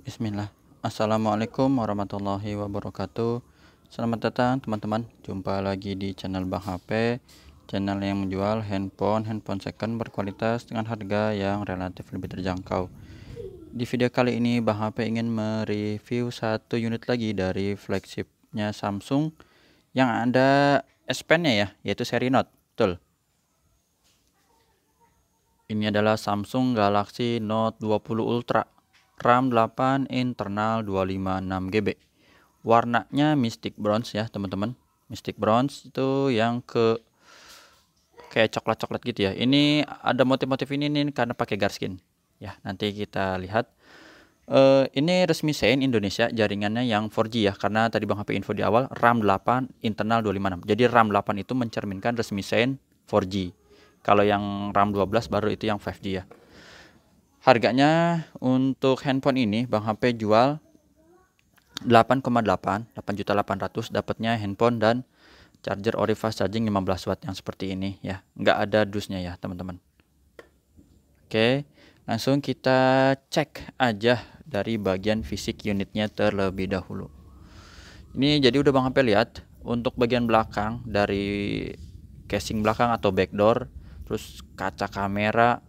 Bismillah Assalamualaikum warahmatullahi wabarakatuh Selamat datang teman-teman Jumpa lagi di channel Bang HP Channel yang menjual handphone-handphone second berkualitas dengan harga yang relatif lebih terjangkau Di video kali ini Bang HP ingin mereview satu unit lagi dari flagshipnya Samsung Yang ada S Pen nya ya, yaitu seri Note Betul ini adalah Samsung Galaxy Note 20 Ultra RAM 8 internal 256GB. Warnanya Mystic Bronze ya, teman-teman. Mystic Bronze itu yang ke kayak coklat-coklat gitu ya. Ini ada motif-motif ini nih karena pakai Garskin. Ya, nanti kita lihat. Uh, ini resmi sein Indonesia jaringannya yang 4G ya karena tadi Bang HP info di awal RAM 8 internal 256. Jadi RAM 8 itu mencerminkan resmi sein 4G. Kalau yang RAM 12 baru itu yang 5G ya. Harganya untuk handphone ini Bang HP jual 8,8 8 juta 800 dapatnya handphone dan charger Orifas charging 15 watt yang seperti ini ya nggak ada dusnya ya teman-teman oke langsung kita cek aja dari bagian fisik unitnya terlebih dahulu ini jadi udah Bang HP lihat untuk bagian belakang dari casing belakang atau backdoor terus kaca kamera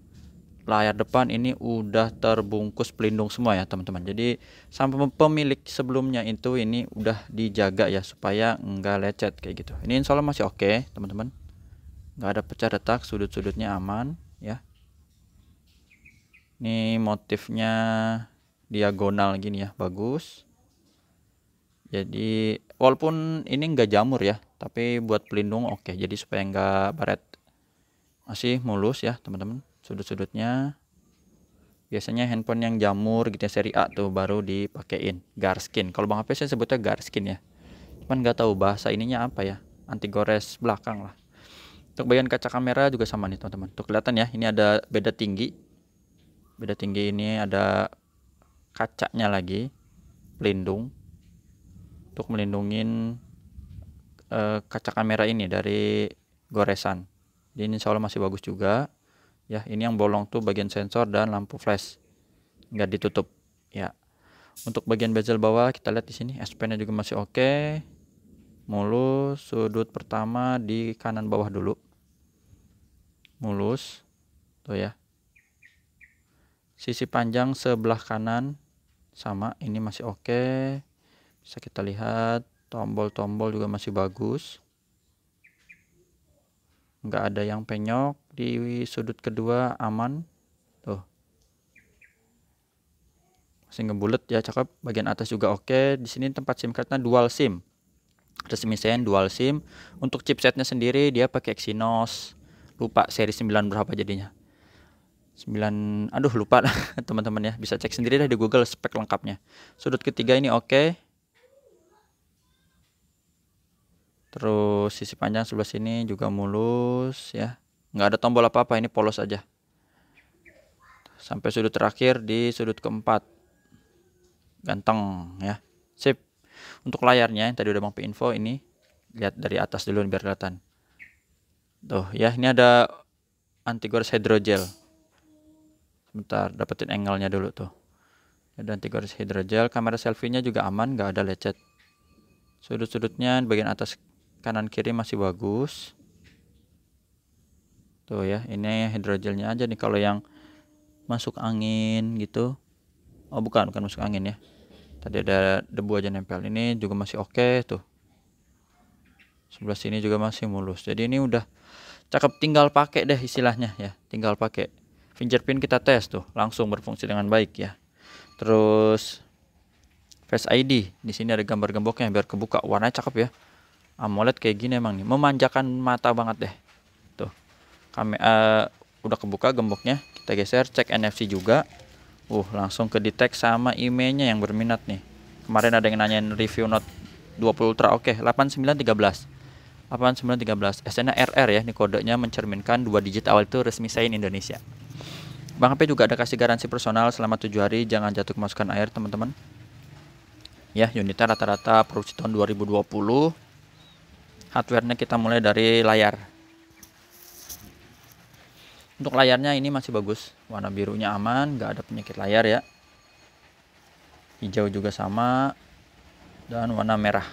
layar depan ini udah terbungkus pelindung semua ya teman-teman jadi sampai pemilik sebelumnya itu ini udah dijaga ya supaya enggak lecet kayak gitu ini insya Allah masih oke okay, teman-teman enggak ada pecah retak sudut-sudutnya aman ya ini motifnya diagonal gini ya bagus jadi walaupun ini enggak jamur ya tapi buat pelindung oke okay. jadi supaya enggak baret masih mulus ya teman-teman sudut-sudutnya biasanya handphone yang jamur gitu ya, seri A tuh baru dipakein garskin kalau bang HP saya sebutnya garskin ya cuman nggak tahu bahasa ininya apa ya anti gores belakang lah untuk bagian kaca kamera juga sama nih teman-teman tuh kelihatan ya ini ada beda tinggi beda tinggi ini ada kacanya lagi pelindung untuk melindungi uh, eh, kaca kamera ini dari goresan jadi insya Allah masih bagus juga ya ini yang bolong tuh bagian sensor dan lampu flash nggak ditutup ya untuk bagian bezel bawah kita lihat di sini SP-nya juga masih oke mulus sudut pertama di kanan bawah dulu mulus tuh ya sisi panjang sebelah kanan sama ini masih oke bisa kita lihat tombol-tombol juga masih bagus nggak ada yang penyok di sudut kedua aman tuh masih ngebulet ya cakep bagian atas juga oke di sini tempat SIM cardnya dual SIM resmi Sen dual SIM untuk chipsetnya sendiri dia pakai Exynos lupa seri 9 berapa jadinya 9 aduh lupa teman-teman ya bisa cek sendiri dah di Google spek lengkapnya sudut ketiga ini oke terus sisi panjang sebelah sini juga mulus ya nggak ada tombol apa-apa ini polos aja sampai sudut terakhir di sudut keempat ganteng ya sip untuk layarnya yang tadi udah bang info ini lihat dari atas dulu biar kelihatan tuh ya ini ada anti gores hidrogel sebentar dapetin angle-nya dulu tuh ada anti gores hidrogel kamera selfie-nya juga aman nggak ada lecet sudut-sudutnya bagian atas kanan kiri masih bagus tuh gitu ya ini hidrogelnya aja nih kalau yang masuk angin gitu oh bukan bukan masuk angin ya tadi ada debu aja nempel ini juga masih oke okay tuh sebelah sini juga masih mulus jadi ini udah cakep tinggal pakai deh istilahnya ya tinggal pakai fingerprint kita tes tuh langsung berfungsi dengan baik ya terus Face ID di sini ada gambar gemboknya biar kebuka warnanya cakep ya AMOLED kayak gini emang nih memanjakan mata banget deh kami uh, udah kebuka gemboknya kita geser cek NFC juga uh langsung ke detect sama emailnya yang berminat nih kemarin ada yang nanyain review Note 20 Ultra oke okay, 8913 8913 SNA RR ya ini kodenya mencerminkan dua digit awal itu resmi sign Indonesia Bang HP juga ada kasih garansi personal selama 7 hari jangan jatuh kemasukan air teman-teman ya unitnya rata-rata produksi tahun 2020 hardwarenya kita mulai dari layar untuk layarnya ini masih bagus. Warna birunya aman, nggak ada penyakit layar ya. Hijau juga sama. Dan warna merah.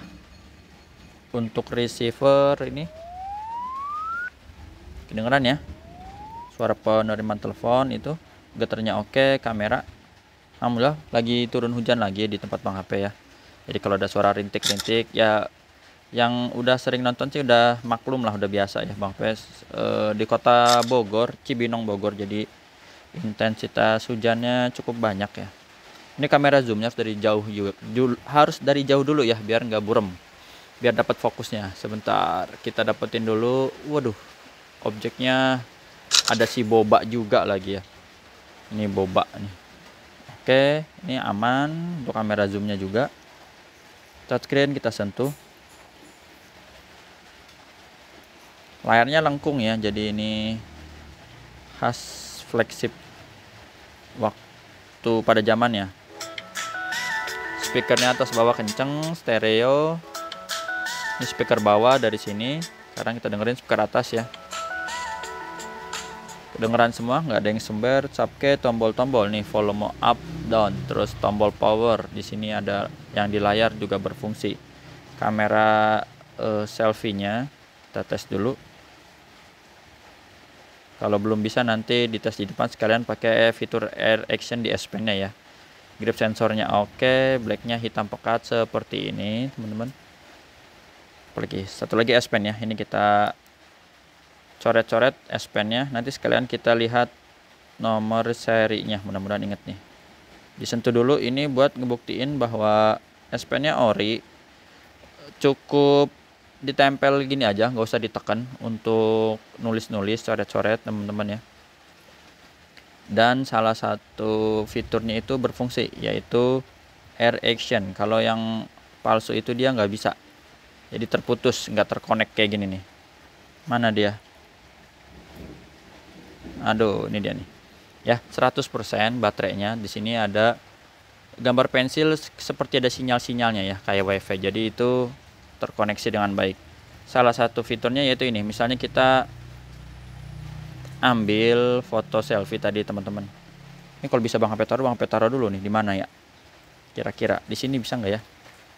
Untuk receiver ini. Kedengeran ya. Suara penerimaan telepon itu. Geternya oke, kamera. Alhamdulillah lagi turun hujan lagi di tempat Bang HP ya. Jadi kalau ada suara rintik-rintik ya yang udah sering nonton sih udah maklum lah udah biasa ya Bang Pes e, eh, di kota Bogor Cibinong Bogor jadi intensitas hujannya cukup banyak ya ini kamera zoomnya dari jauh juga. harus dari jauh dulu ya biar nggak burem biar dapat fokusnya sebentar kita dapetin dulu waduh objeknya ada si boba juga lagi ya ini boba nih oke ini aman untuk kamera zoomnya juga touchscreen kita sentuh layarnya lengkung ya jadi ini khas flagship waktu pada zamannya speakernya atas bawah kenceng stereo ini speaker bawah dari sini sekarang kita dengerin speaker atas ya kedengeran semua nggak ada yang sumber capke tombol-tombol nih volume up down terus tombol power di sini ada yang di layar juga berfungsi kamera uh, selfie-nya kita tes dulu kalau belum bisa nanti di tes di depan sekalian pakai fitur air action di S Pen-nya ya. Grip sensornya oke, blacknya hitam pekat seperti ini teman-teman. Apalagi satu lagi S Pen ya, ini kita coret-coret S Pen-nya. Nanti sekalian kita lihat nomor serinya, mudah-mudahan inget nih. Disentuh dulu ini buat ngebuktiin bahwa S Pen-nya ori cukup ditempel gini aja nggak usah ditekan untuk nulis-nulis coret-coret teman-teman ya dan salah satu fiturnya itu berfungsi yaitu air action kalau yang palsu itu dia nggak bisa jadi terputus nggak terkonek kayak gini nih mana dia aduh ini dia nih ya 100% baterainya di sini ada gambar pensil seperti ada sinyal-sinyalnya ya kayak wifi jadi itu terkoneksi dengan baik. Salah satu fiturnya yaitu ini. Misalnya kita ambil foto selfie tadi teman-teman. Ini kalau bisa Bang Petaro, Bang Petaro dulu nih di mana ya? Kira-kira di sini bisa nggak ya?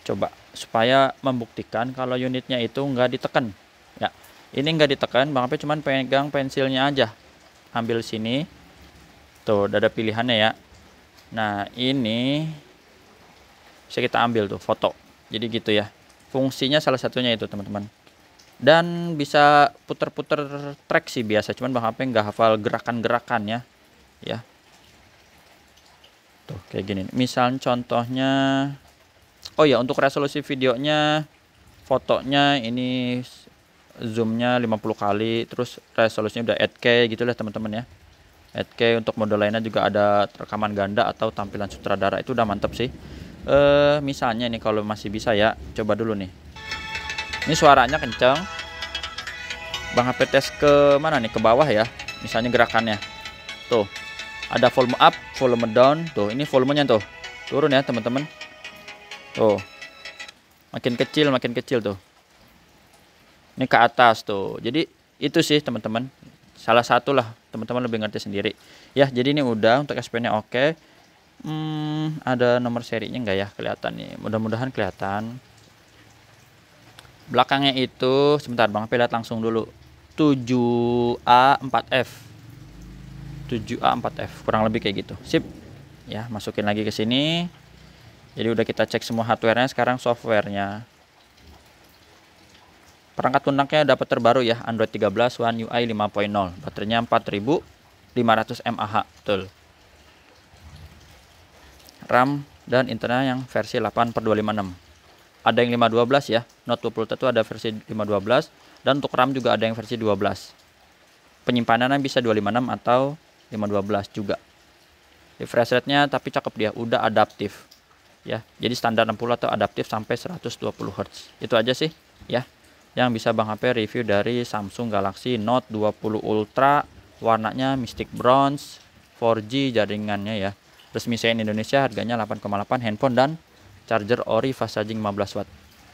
Coba supaya membuktikan kalau unitnya itu nggak ditekan. Ya, ini nggak ditekan, Bang HP cuman pegang pensilnya aja. Ambil sini. Tuh, ada pilihannya ya. Nah, ini bisa kita ambil tuh foto. Jadi gitu ya fungsinya salah satunya itu teman-teman dan bisa putar-putar track sih biasa cuman bang Ape nggak hafal gerakan-gerakannya ya tuh kayak gini misal contohnya oh ya untuk resolusi videonya fotonya ini zoomnya 50 kali terus resolusinya udah 8K gitu lah teman-teman ya 8K untuk model lainnya juga ada rekaman ganda atau tampilan sutradara itu udah mantep sih uh, misalnya nih kalau masih bisa ya coba dulu nih ini suaranya kenceng Bang HP tes ke mana nih ke bawah ya misalnya gerakannya tuh ada volume up volume down tuh ini volumenya tuh turun ya teman-teman tuh makin kecil makin kecil tuh ini ke atas tuh jadi itu sih teman-teman salah satulah teman-teman lebih ngerti sendiri ya jadi ini udah untuk SP nya oke okay hmm, ada nomor serinya nggak ya kelihatan nih mudah-mudahan kelihatan belakangnya itu sebentar bang Pelat langsung dulu 7A4F 7A4F kurang lebih kayak gitu sip ya masukin lagi ke sini jadi udah kita cek semua hardwarenya sekarang softwarenya perangkat lunaknya dapat terbaru ya Android 13 One UI 5.0 baterainya 4500 mAh betul RAM dan internal yang versi 8 per 256 ada yang 512 ya Note 20 itu ada versi 512 dan untuk RAM juga ada yang versi 12 penyimpanannya bisa 256 atau 512 juga refresh rate-nya tapi cakep dia udah adaptif ya jadi standar 60 atau adaptif sampai 120 Hz itu aja sih ya yang bisa Bang HP review dari Samsung Galaxy Note 20 Ultra warnanya mystic bronze 4G jaringannya ya resmi saya Indonesia harganya 8,8 handphone dan charger ori fast charging 15 watt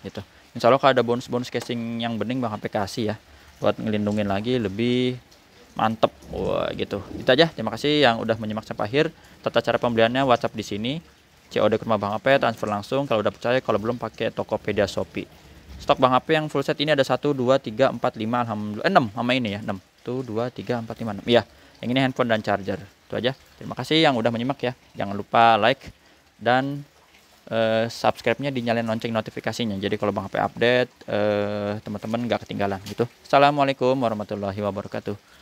gitu insya Allah kalau ada bonus-bonus casing yang bening Bang HP kasih ya buat ngelindungin lagi lebih mantep Wah, gitu itu aja terima kasih yang udah menyimak sampai akhir tata cara pembeliannya WhatsApp di sini COD ke rumah Bang HP transfer langsung kalau udah percaya kalau belum pakai Tokopedia Shopee stok Bang HP yang full set ini ada 1 2 3 4 5 alhamdulillah eh, 6 sama ini ya 6 1 2 3 4 5 6 iya yang ini handphone dan charger itu aja terima kasih yang udah menyimak ya jangan lupa like dan uh, subscribe-nya dinyalain lonceng notifikasinya jadi kalau bang HP update uh, teman-teman nggak ketinggalan gitu assalamualaikum warahmatullahi wabarakatuh